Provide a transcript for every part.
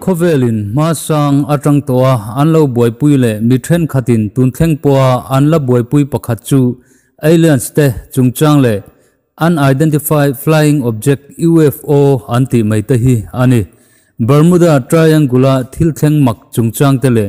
covelin ma sang atang towa anlo boy pui le mi then khatin tun theng po anla boy pui pakhat chu aliens te chungchang le unidentified flying object ufo anti mai ta ani bermuda triangle thil theng mak chungchang te le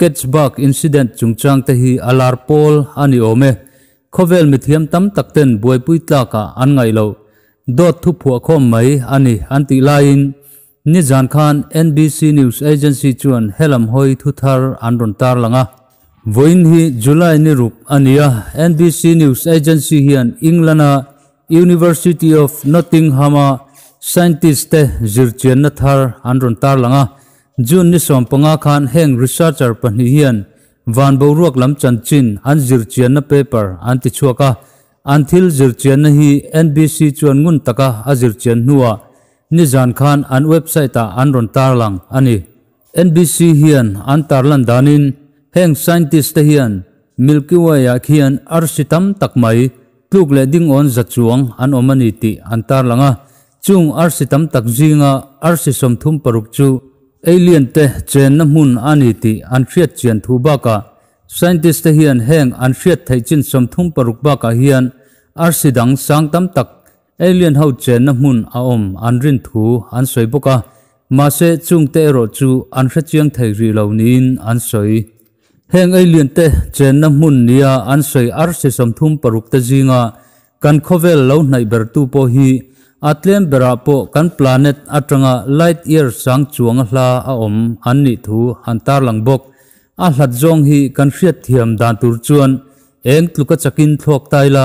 catchback incident chungchang te hi alar ani ome khovel mi thiam tam tak ten buai pui tlaka an ngai lo dot thu phua kho mai ani anti lai ni jan khan NBC News Agency chuan helam hoi thu thar an ron tar lăng langa voin hi July ni rup ania NBC News Agency hian Englanda University of Nottingham scientist te zirchen na thar an ron tar langa jun ni som panga khan heng researcher pan hian van bo ruak lam chan chin an zir chian na paper an ti chuaka an thil zir chian na hi nbc chuan ngun taka a zir chian nuwa ni jan khan an website ta an ron tar nbc hian an tar lan danin heng scientist ta hian milky way a khian za chuang an omani ti an tar chung ar sitam tak jinga ar alien te chen na mun ani thì anh hriat chuyện thu ba ka scientist te hian heng an hriat thei chin som thum paruk ba đắng sáng arsidang sang tam tak hậu ho chen na mun a anh rinh rin anh an soi boka mà sẽ chung te ro chu an hra chiang thei ri lo nin an soi heng alien te chen na mun nia anh soi ar se som thum paruk ta jinga kan khovel lo nai ber tu po hi atlem berapo kan planet atanga light year sang chuang hla a om an ni thu antar lang bok a hlat zong hi kan hriat thiam dan tur chuan eng tluka chakin thlok taila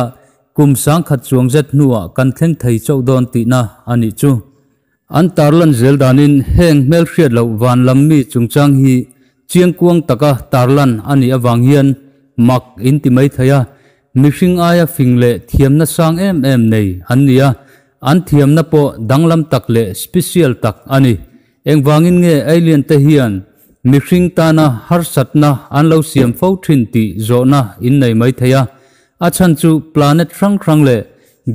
kum sang khat chuang zet nuwa kan thleng thei chau don ti na ani chu an tarlan zel danin heng mel hriat lo van lam mi chungchang hi chiang kuang taka tarlan ani awang hian mak intimate ti mai thaya mihring aya fingle thiamna sang em em nei an nia an thiam na po danglam tak le special tak ani engwangin nge alien te hian mihring ta na har sat na an lo siam fo thin ti zo na in nei mai thaya a chan chu planet rang rang le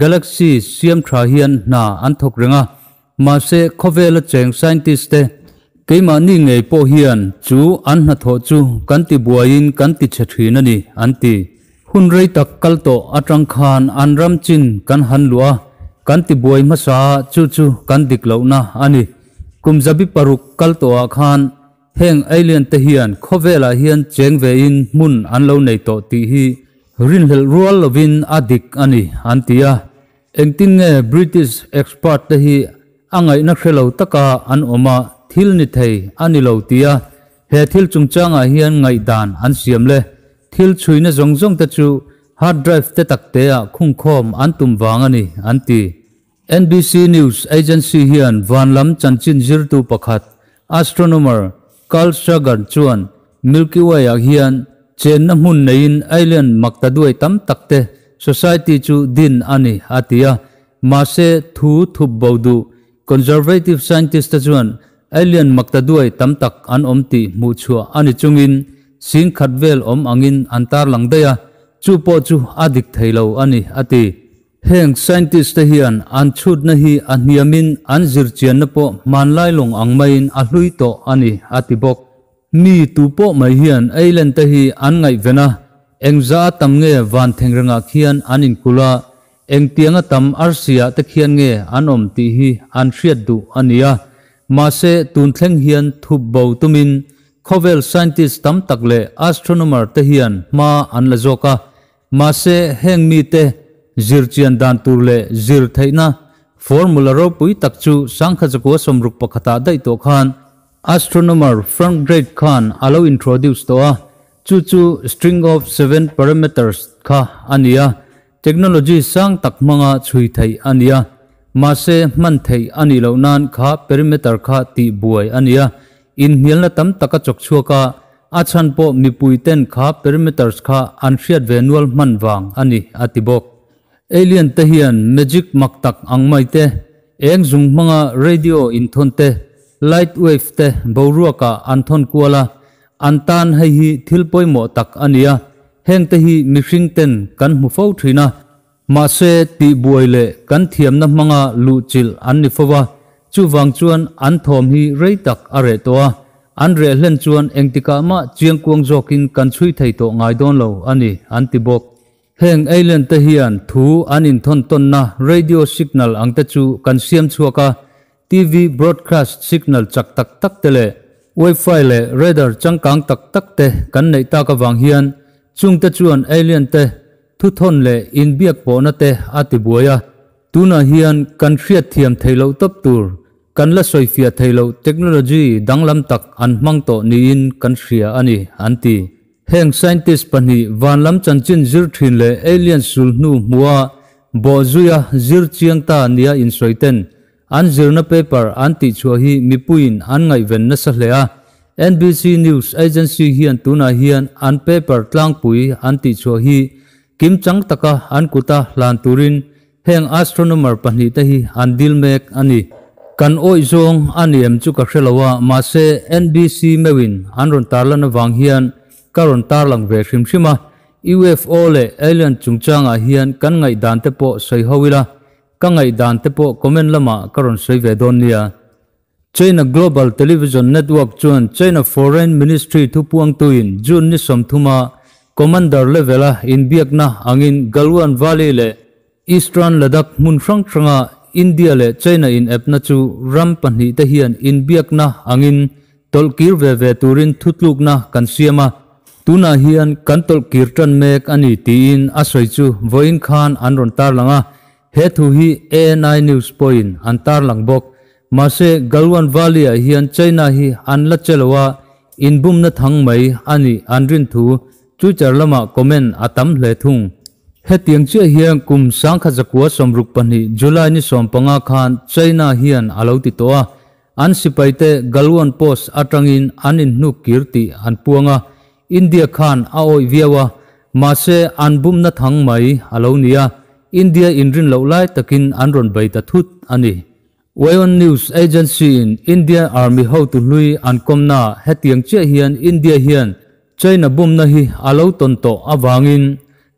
galaxy siam tha hian na an thok renga ma se khovela cheng scientist te keima ni ngei po hian chu an na tho chu kan ti buain kan ti chethrin ani an ti hun rei tak kal to atang khan an ram chin kan han lua kan ti buai ma sa chu chu kan dik lo na ani kum zabi paruk kal to a khan heng alien te hian khovela hian cheng ve in mun an lo nei to ti hi rin hel rual lovin adik ani antia à. engtin nge british expert te hi angai na khelo taka an oma thil ni thei ani lo tia à. he thil chungchanga à hian ngai dan an siam le thil chuina zong ta chu hard drive te tak te a khung khom an tum wang ani an NBC News Agency hian van lam chan chin zir tu pakhat astronomer Carl Sagan chuan Milky Way a hian chen na mun nein alien makta duai tam takte society chu din ani atia mase thu thup bodu conservative scientist chuan alien makta duai tam tak an omti mu chua ani chungin sing khatvel om angin antar langdeya chu po chu adik thailo ani ati heng scientist te hian an chut na hi a niamin an zir chian na po man lai long ang main a hlui to ani ati bok mi tu po mai hian eilen te hi an ngai vena engza tam nge van thengranga khian an in kula eng tianga tam arsia te khian nge anom ti hi an hriat du ania ma se tun thleng hian thup bo tumin khovel scientist tam takle astronomer te hian ma an la zoka मासे हेंग मीते जिर चियन दान तुरले जिर थैना फार्मुला रो पुई तकचु सांखज को समरूप पखता दै तो खान एस्ट्रोनोमर फ्रॉम ग्रेट खान आलो इंट्रोड्यूस तो चुचु स्ट्रिंग ऑफ सेवन पैरामीटर्स खा अनिया टेक्नोलॉजी सांग तक मंगा छुई थै अनिया मासे मन थै अनि लोनान खा पैरामीटर खा ती बुय अनिया इन हिलना तम तक चोक छुका achan po mipui ten kha perimeters kha an hriat ve nual man wang ani atibok alien te hian magic maktak angmai te eng zung manga radio in thon te light wave te boruwa ka an thon kuala an tan hai hi thilpoi mo tak ania heng te hi mihring ten kan mu fo thina ma se ti buai le kan thiam na manga lu chil an ni fowa chu wang chuan an thom hi reitak are toa an rel hlen chuan engtika ma chiang kuang jokin kan chui thei to ngai don lo ti antibok heng eilen te hiền thú an in thon ton na radio signal ang ta chu kan siam chuaka tv broadcast signal chak tak tak te le wifi le radar chẳng changkang tak tak te kan nei ta ka vàng hiền chung ta te chuan alien te thu thon le in biak po na ya tu buaya hiền hian kan hriat thiam theilo top tour kan la soifia theilo technology danglam tak an mang to ni in kan hria ani anti heng scientist pani vanlam chanchin zir thin le alien sul nu muwa bo zuya zir à, chiang ta nia à in soiten an zirna paper anti chua hi mipuin an ngai ven na sa hlea à. NBC News Agency hian tuna hian an paper tlang pui anti chua hi kim chang taka an kuta lan turin heng astronomer pani ta hi an dil mek ani kan oi zong aniam chu ka khrelowa ma se NBC mewin anron tarlan wang hian karon tarlang ve hrim hrima UFO le alien chungchanga hian kan ngai dan te po soi hoila ka ngai dan te po comment lama karon soi ve don nia China Global Television Network chuan China Foreign Ministry thu puang tuin jun ni som thuma commander levela in biakna angin Galwan Valley le Eastern Ladakh mun hrang hranga India le China in app na chu ram panhi te hian in biak na angin tolkir ve ve turin thutluk na kan siama tuna hian kan tolkir tan mek ani ti in asoi chu voin khan an tar langa he thu hi a9 news point an tar lang bok ma se galwan valley a hian china hi an la chelwa in bum na thang mai ani an thu chu charlama comment atam le thung he tiang chu hiang kum sang kha zakwa somruk pani july ni som panga khan china hian alo ti to a an sipai te galwan post atangin anin nu kirti an puanga india khan a oi viawa mà se an bum na thang mai alo nia india inrin lâu lai takin an ron bai ta thut ani Wayon News Agency in India Army hậu tu lui an komna he tiếng che hian India hian China bùm na hi alo ton to awangin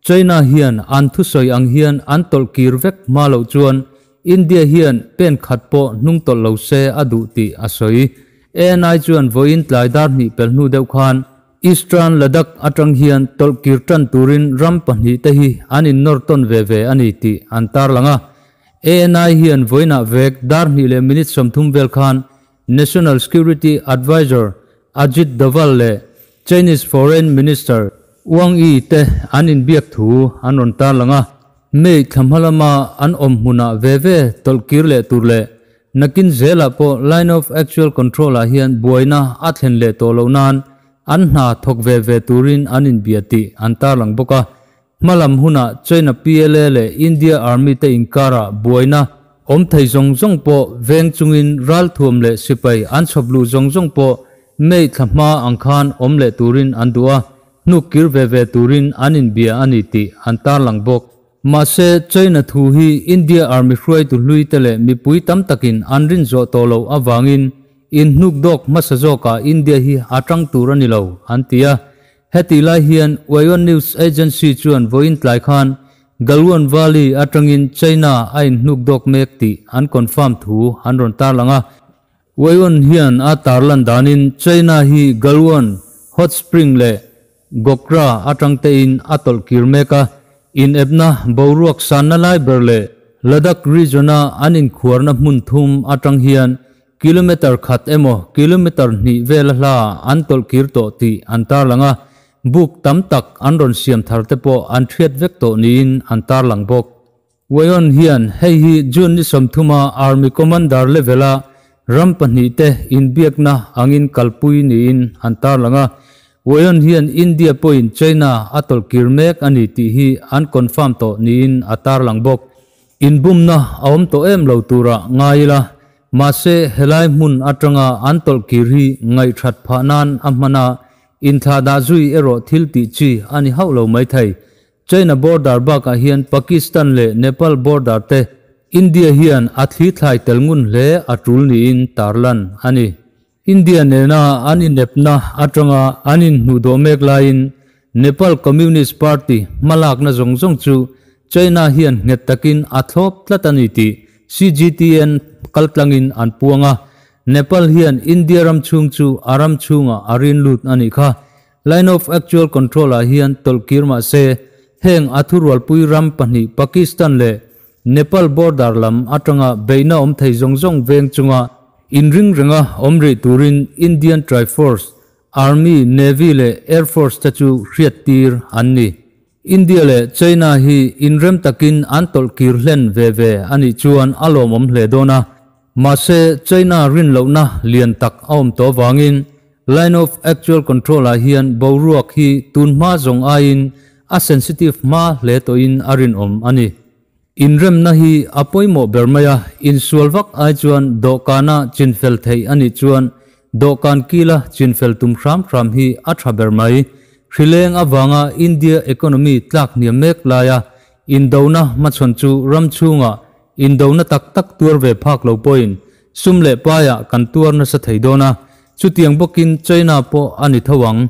China hian an thu soi ang hian an tol kir vek ma lo chuan India hian pen khat po nung tol lo se adu ti asoi ANI chuan voin tlai dar ni pel nu deuh khan Eastern Ladakh atang hian tol kir tan turin ram pahni te hi an in norton ve ve ani ti an tar langa ANI hian voina vek dar ni le minit som thum vel khan National Security Advisor Ajit Doval le Chinese Foreign Minister uang i te anin biak thu anon ta langa me khamhalama an om huna ve ve tolkir le tur le nakin zela po line of actual control a hian buaina athen le tolo nan an hna thok ve ve turin anin biati an ta lang boka malam huna china pla le india army te inkara buaina om thai zong zong po veng chungin ral thum le sipai an chhoblu zong zong po mei thama angkhan om le turin an duwa nukir veve turin anin bia aniti antar langbok mà sẽ chơi nát thu hi India Army khơi tu lui tele mi pui tam takin anrin zo to lo avangin in nuk dok masazoka India hi atang turani lo antia heti lai hian Wayon News Agency chuan voin tlai khan Galwan Valley atangin China ain nuk dok mek ti an confirm thu an ron tar langa Wayon hian a tarlan danin China hi Galwan Hot Spring le gokra atangte in atol kirme ka in ebna boruak sanalai berle ladak rizona anin khuarna mun thum atang hian kilometer khat emo kilometer ni velhla antol kirto ti antar langa buk tam tak anron siam tharte po an thiet vek to ni in antar lang bok weon hian hei hi jun ni som thuma army commander levela rampani te in angin kalpui ni in antar Wayon hian India poin China atol kirmek ani ti hi an confirm to niin atar lang bok. bum na awam to em lo tura ngaila mase helai mun atanga antol kirhi ngai that phanan amana intha da zui ero thil ti chi ani hau lo mai thai China border ba ka hian Pakistan le Nepal border te India hian athli thlai telngun le atul ni in tarlan ani India ने ना आनी नेपना अटंगा अन नुदोमेक line Nepal Communist Party मलाक न जोंग जोंग चाइना हियन ने तकिन अथोप तलतनीति सीजीटीएन कलतलांगिन अन पुंगा नेपाल हियन इंडिया रम छुंग छु आरम छुंगा अरिन लुत अनि खा लाइन ऑफ एक्चुअल कंट्रोल आ हियन तोलकिरमा से हेंग अथुरवाल पुई राम पनि पाकिस्तान ले नेपाल बॉर्डर लम अटंगा बेना ओम थै जोंग जोंग वेंग चुंगा in ring renga omre turin Indian Triforce Army Navy le Air Force ta chu hriat tir anni India le China hi inrem takin antol kirhlen ve ve ani chuan alom om hle dona mà se China rin lâu na liền tak ông to wangin line of actual control a hiện bầu ruột khi tun ma zong a in a sensitive ma le to in arin om ani inrem na hi apoimo bermaya insualwak ai chuan dawhkana chinfel thei ani chuan dawhkan kila chinfel tum thram thram hi a tha bermai hrileng awanga india economy tlak niam mek laya indona machon chu ram chunga indona tak tak tur ve phak lo poin sumle paya kan tur na sa theidona chutiang bokin china po ani thawang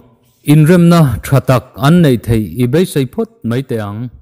inrem na thatak an nei thei ibei sei phot mai te ang